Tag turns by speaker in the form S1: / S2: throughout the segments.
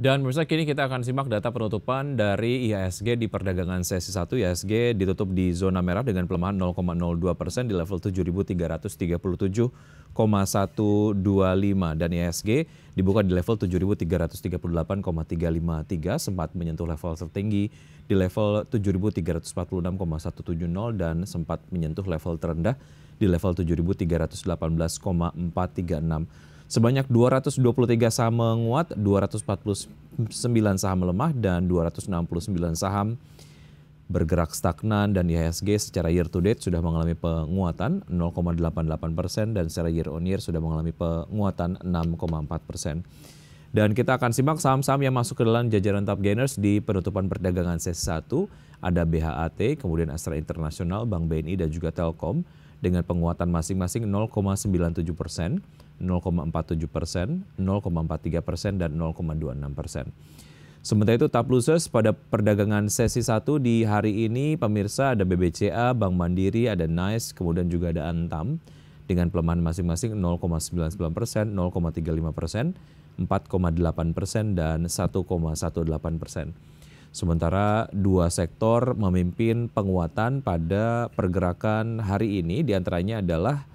S1: Dan pemirsa kini kita akan simak data penutupan dari IHSG di perdagangan sesi 1 IHSG ditutup di zona merah dengan pelemahan 0,02 persen di level 7.337,125 dan IHSG dibuka di level 7.338,353 sempat menyentuh level tertinggi di level 7.346,170 dan sempat menyentuh level terendah di level 7.318,436. Sebanyak 223 saham menguat, 249 saham melemah, dan 269 saham bergerak stagnan dan IHSG secara year to date sudah mengalami penguatan 0,88 persen dan secara year on year sudah mengalami penguatan 6,4 persen. Dan kita akan simak saham-saham yang masuk ke dalam jajaran top gainers di penutupan perdagangan sesi 1. Ada BHAT, kemudian Astra Internasional, Bank BNI, dan juga Telkom dengan penguatan masing-masing 0,97 persen, 0,47 persen, 0,43 persen, dan 0,26 persen. Sementara itu TAP Luses pada perdagangan sesi 1 di hari ini pemirsa ada BBCA, Bank Mandiri, ada NICE, kemudian juga ada Antam dengan pelemahan masing-masing 0,99 persen, 0,35 persen, 4,8 persen, dan 1,18 persen. Sementara dua sektor memimpin penguatan pada pergerakan hari ini diantaranya adalah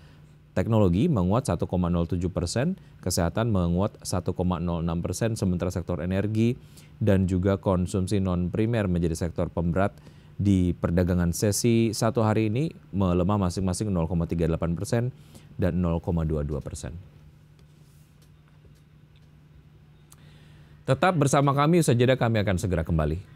S1: teknologi menguat 1,07 persen, kesehatan menguat 1,06 persen, sementara sektor energi dan juga konsumsi non primer menjadi sektor pemberat di perdagangan sesi satu hari ini melemah masing-masing 0,38 persen dan 0,22 persen. Tetap bersama kami, usaha jeda kami akan segera kembali.